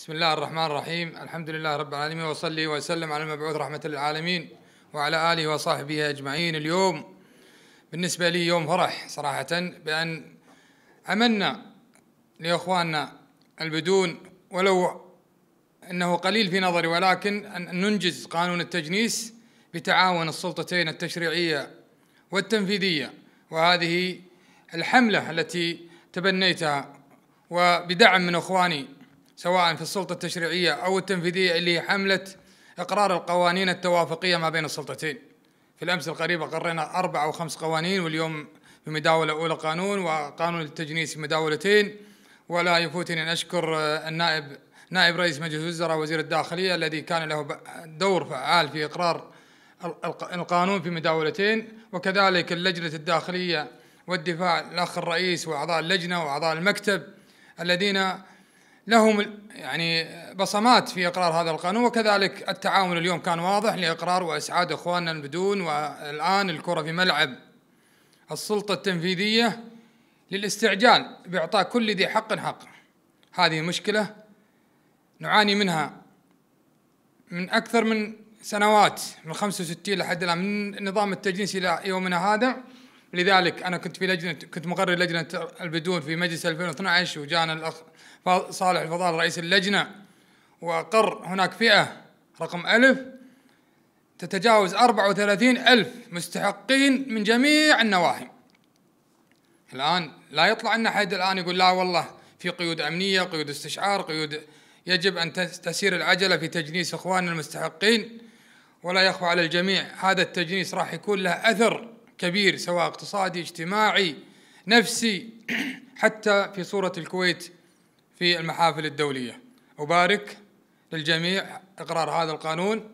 بسم الله الرحمن الرحيم الحمد لله رب العالمين وصلي وسلم على المبعوث رحمة للعالمين وعلى آله وصحبه أجمعين اليوم بالنسبة لي يوم فرح صراحة بأن عملنا لإخواننا البدون ولو أنه قليل في نظري ولكن أن ننجز قانون التجنيس بتعاون السلطتين التشريعية والتنفيذية وهذه الحملة التي تبنيتها وبدعم من إخواني سواء في السلطة التشريعية أو التنفيذية اللي هي حملة إقرار القوانين التوافقية ما بين السلطتين في الأمس القريبة قررنا أربع أو خمس قوانين واليوم في مداولة أولى قانون وقانون التجنيس في مداولتين ولا يفوتني أن أشكر آه، النائب نائب رئيس مجلس الوزراء وزير الداخلية الذي كان له دور فعال في إقرار القانون في مداولتين وكذلك اللجنة الداخلية والدفاع الأخ الرئيس وأعضاء اللجنة وأعضاء المكتب الذين لهم يعني بصمات في اقرار هذا القانون وكذلك التعاون اليوم كان واضح لاقرار واسعاد اخواننا البدون والان الكره في ملعب السلطه التنفيذيه للاستعجال باعطاء كل ذي حق حقه هذه مشكله نعاني منها من اكثر من سنوات من 65 لحد الان من نظام التجنيس الى يومنا هذا لذلك انا كنت في لجنه كنت مقرر لجنه البدون في مجلس 2012 وجانا الاخ صالح الفضال رئيس اللجنه واقر هناك فئه رقم ألف تتجاوز 34 ألف مستحقين من جميع النواحي الآن لا يطلع لنا حد الآن يقول لا والله في قيود أمنية قيود استشعار قيود يجب أن تسير العجلة في تجنيس إخواننا المستحقين ولا يخفى على الجميع هذا التجنيس راح يكون له أثر كبير سواء اقتصادي اجتماعي نفسي حتى في صورة الكويت في المحافل الدولية أبارك للجميع إقرار هذا القانون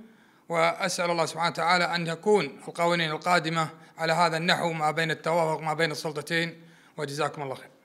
وأسأل الله سبحانه وتعالى أن يكون القوانين القادمة على هذا النحو ما بين التوافق ما بين السلطتين وجزاكم الله خير